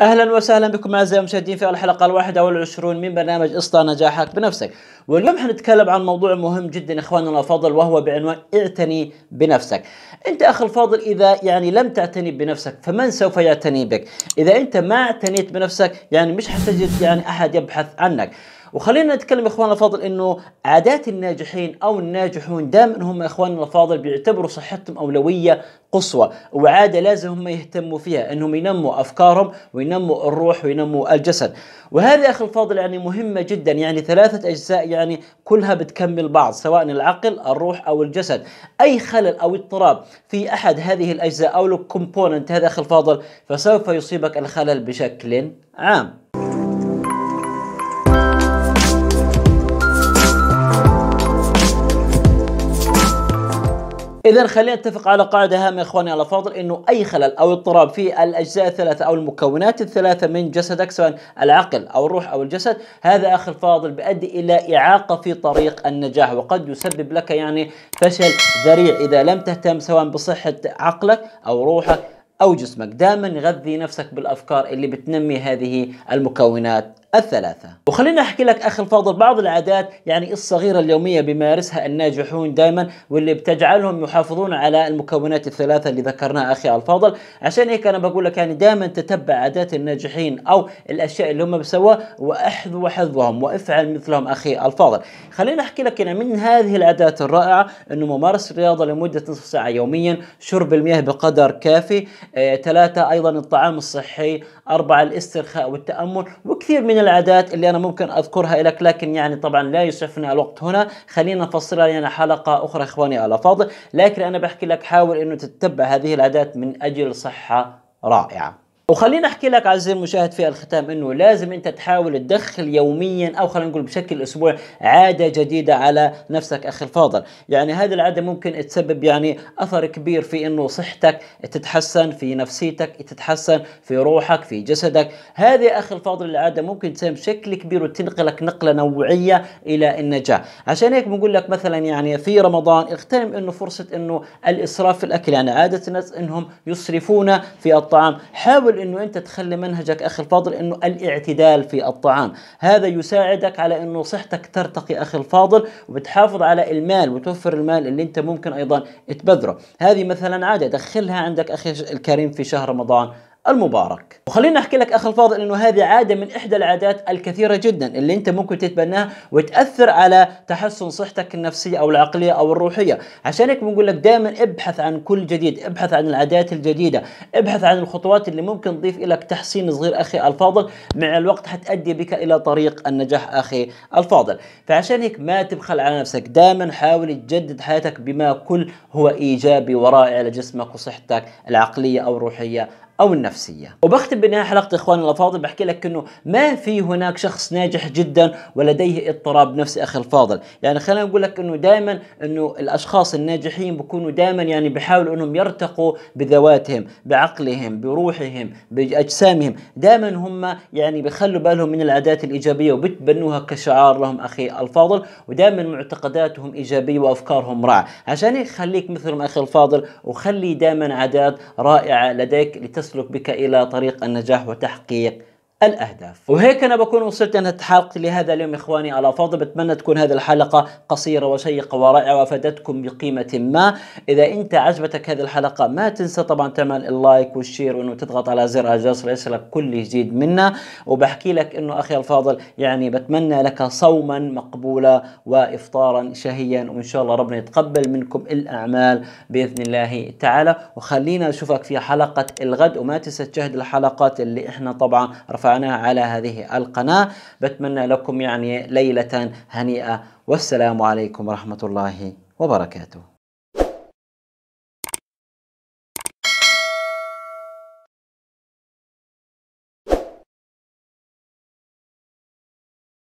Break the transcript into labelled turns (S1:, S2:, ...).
S1: اهلا وسهلا بكم اعزائي المشاهدين في الحلقه الواحده والعشرون من برنامج اسطى نجاحك بنفسك واليوم حنتكلم عن موضوع مهم جدا اخواننا الافاضل وهو بعنوان اعتني بنفسك انت اخ الفاضل اذا يعني لم تعتني بنفسك فمن سوف يعتني بك اذا انت ما اعتنيت بنفسك يعني مش حتجد يعني احد يبحث عنك وخلينا نتكلم اخواننا الفاضل انه عادات الناجحين او الناجحون دائما هم اخواننا الفاضل بيعتبروا صحتهم اولويه قصوى وعاده لازم هم يهتموا فيها انهم ينموا افكارهم وينموا الروح وينموا الجسد وهذه اخي الفاضل يعني مهمه جدا يعني ثلاثه اجزاء يعني كلها بتكمل بعض سواء العقل الروح او الجسد اي خلل او اضطراب في احد هذه الاجزاء او الكومبوننت هذا اخي الفاضل فسوف يصيبك الخلل بشكل عام اذا خلينا نتفق على قاعده هامه اخواني على فاضل انه اي خلل او اضطراب في الاجزاء الثلاثه او المكونات الثلاثه من جسدك سواء العقل او الروح او الجسد هذا اخي الفاضل بيؤدي الى اعاقه في طريق النجاح وقد يسبب لك يعني فشل ذريع اذا لم تهتم سواء بصحه عقلك او روحك او جسمك دائما غذي نفسك بالافكار اللي بتنمي هذه المكونات الثلاثة وخليني أحكي لك أخي الفاضل بعض العادات يعني الصغيرة اليومية بيمارسها الناجحون دائما واللي بتجعلهم يحافظون على المكونات الثلاثة اللي ذكرناها أخي الفاضل عشان هيك أنا بقول لك يعني دائما تتبع عادات الناجحين أو الأشياء اللي هم بيسووها وأحذو حذوهم وافعل مثلهم أخي الفاضل خليني أحكي لك يعني من هذه العادات الرائعة أنه ممارسة الرياضة لمدة نصف ساعة يوميا شرب المياه بقدر كافي آه، ثلاثة أيضا الطعام الصحي أربعة الاسترخاء والتأمل وكثير من العادات اللي أنا ممكن أذكرها لك لكن يعني طبعا لا يسعفنا الوقت هنا خلينا نفصلها لنا يعني حلقة أخرى إخواني على فاضل لكن أنا بحكي لك حاول أنه تتبع هذه العادات من أجل صحة رائعة وخليني احكي لك عزيزي المشاهد في الختام انه لازم انت تحاول تدخل يوميا او خلينا نقول بشكل اسبوع عاده جديده على نفسك اخي الفاضل، يعني هذه العاده ممكن تسبب يعني اثر كبير في انه صحتك تتحسن، في نفسيتك تتحسن، في روحك، في جسدك، هذه اخي الفاضل العاده ممكن تساهم بشكل كبير وتنقلك نقله نوعيه الى النجاح، عشان هيك بنقول لك مثلا يعني في رمضان اغتنم انه فرصه انه الاسراف في الاكل، يعني عاده الناس انهم يسرفون في الطعام، حاول حاول أنه أنت تخلي منهجك أخي الفاضل أنه الاعتدال في الطعام هذا يساعدك على أنه صحتك ترتقي أخي الفاضل وبتحافظ على المال وتوفر المال اللي أنت ممكن أيضا تبذره هذه مثلا عادة دخلها عندك أخي الكريم في شهر رمضان المبارك وخليني احكي لك اخ الفاضل انه هذه عاده من احدى العادات الكثيره جدا اللي انت ممكن تتبناها وتاثر على تحسن صحتك النفسيه او العقليه او الروحيه عشان هيك بنقول لك دائما ابحث عن كل جديد ابحث عن العادات الجديده ابحث عن الخطوات اللي ممكن تضيف لك تحسين صغير اخي الفاضل مع الوقت حتادي بك الى طريق النجاح اخي الفاضل فعشان هيك ما تبخل على نفسك دائما حاول تجدد حياتك بما كل هو ايجابي ورائع لجسمك وصحتك العقليه او الروحيه او النفسيه وبختم بنهايه حلقه اخواني الافاضل بحكي لك انه ما في هناك شخص ناجح جدا ولديه اضطراب نفسي اخي الفاضل يعني خلينا نقول لك انه دائما انه الاشخاص الناجحين بكونوا دائما يعني بيحاولوا انهم يرتقوا بذواتهم بعقلهم بروحهم باجسامهم دائما هم يعني بخلوا بالهم من العادات الايجابيه وبتبنوها كشعار لهم اخي الفاضل ودائما معتقداتهم ايجابيه وافكارهم رائعه عشان هيك خليك مثلهم اخي الفاضل وخلي دائما عادات رائعه لديك لتس يسلك بك إلى طريق النجاح وتحقيق الأهداف وهيك أنا بكون وصلت أنا حلقة لهذا اليوم إخواني على فاضل بتمنى تكون هذه الحلقة قصيرة وشيقة ورائعة وافادتكم بقيمة ما إذا أنت عجبتك هذه الحلقة ما تنسى طبعا تعمل اللايك والشير وأنه تضغط على زر الجرس ليصلك كل جديد منا وبحكي لك أنه أخي الفاضل يعني بتمنى لك صوما مقبولا وإفطارا شهيا وإن شاء الله ربنا يتقبل منكم الأعمال بإذن الله تعالى وخلينا نشوفك في حلقة الغد وما تنسى تشاهد الحلقات اللي إحنا طبعا رفع رفعناه على هذه القناة بتمنى لكم يعني ليلة هنيئة والسلام عليكم ورحمة الله وبركاته